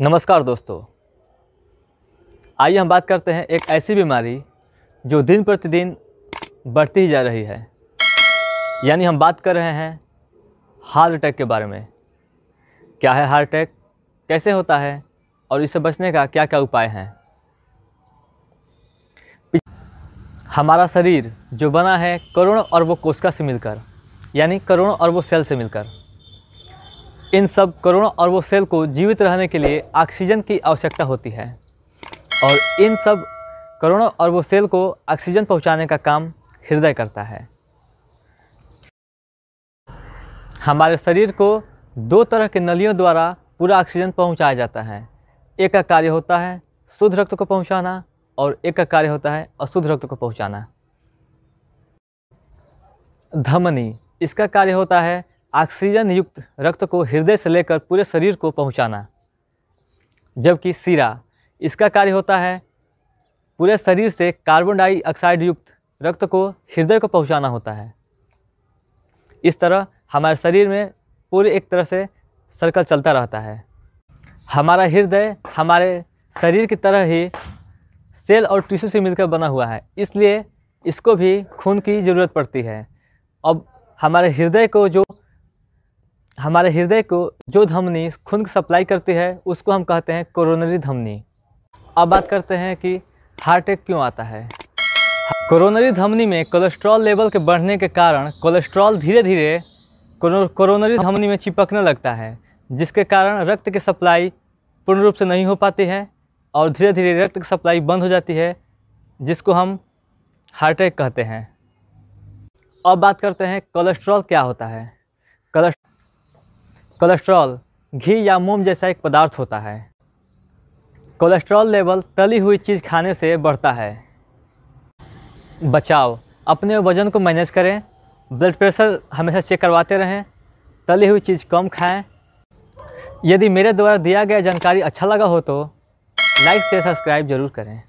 नमस्कार दोस्तों आइए हम बात करते हैं एक ऐसी बीमारी जो दिन प्रतिदिन बढ़ती ही जा रही है यानी हम बात कर रहे हैं हार्ट अटैक के बारे में क्या है हार्ट अटैक कैसे होता है और इससे बचने का क्या क्या उपाय हैं हमारा शरीर जो बना है करोड़ों अरबों कोशिका से मिलकर यानी करोड़ों अरबों सेल से मिलकर इन सब करोड़ों और वो सेल को जीवित रहने के लिए ऑक्सीजन की आवश्यकता होती है और इन सब करोड़ों और वो सेल को ऑक्सीजन पहुंचाने का काम हृदय करता है हमारे शरीर को दो तरह के नलियों द्वारा पूरा ऑक्सीजन पहुंचाया जाता है एक का कार्य होता है शुद्ध रक्त को पहुंचाना और एक का कार्य होता है अशुद्ध रक्त को पहुंचाना धमनी इसका कार्य होता है ऑक्सीजन युक्त रक्त को हृदय से लेकर पूरे शरीर को पहुंचाना जबकि सीरा इसका कार्य होता है पूरे शरीर से कार्बन डाइऑक्साइड युक्त रक्त को हृदय को पहुंचाना होता है इस तरह हमारे शरीर में पूरे एक तरह से सर्कल चलता रहता है हमारा हृदय हमारे शरीर की तरह ही सेल और टिश्यू से मिलकर बना हुआ है इसलिए इसको भी खून की ज़रूरत पड़ती है अब हमारे हृदय को जो हमारे हृदय को जो धमनी खून सप्लाई करती है उसको हम कहते हैं कोरोनरी धमनी अब बात करते हैं कि हार्ट अटैक क्यों आता है कोरोनरी धमनी में कोलेस्ट्रॉल लेवल के बढ़ने के कारण कोलेस्ट्रॉल धीरे धीरे कोरोनरी धमनी में चिपकने लगता है जिसके कारण रक्त की सप्लाई पूर्ण रूप से नहीं हो पाती है और धीरे धीरे रक्त की सप्लाई बंद हो जाती है जिसको हम हार्ट अटैक कहते हैं अब बात करते हैं कोलेस्ट्रॉल क्या होता है कोलेस्ट्रॉल घी या मोम जैसा एक पदार्थ होता है कोलेस्ट्रॉल लेवल तली हुई चीज़ खाने से बढ़ता है बचाव अपने वज़न को मैनेज करें ब्लड प्रेशर हमेशा चेक करवाते रहें तली हुई चीज़ कम खाएं यदि मेरे द्वारा दिया गया जानकारी अच्छा लगा हो तो लाइक से सब्सक्राइब जरूर करें